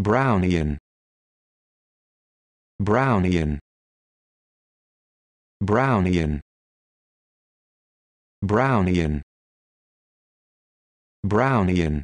Brownian Brownian Brownian Brownian Brownian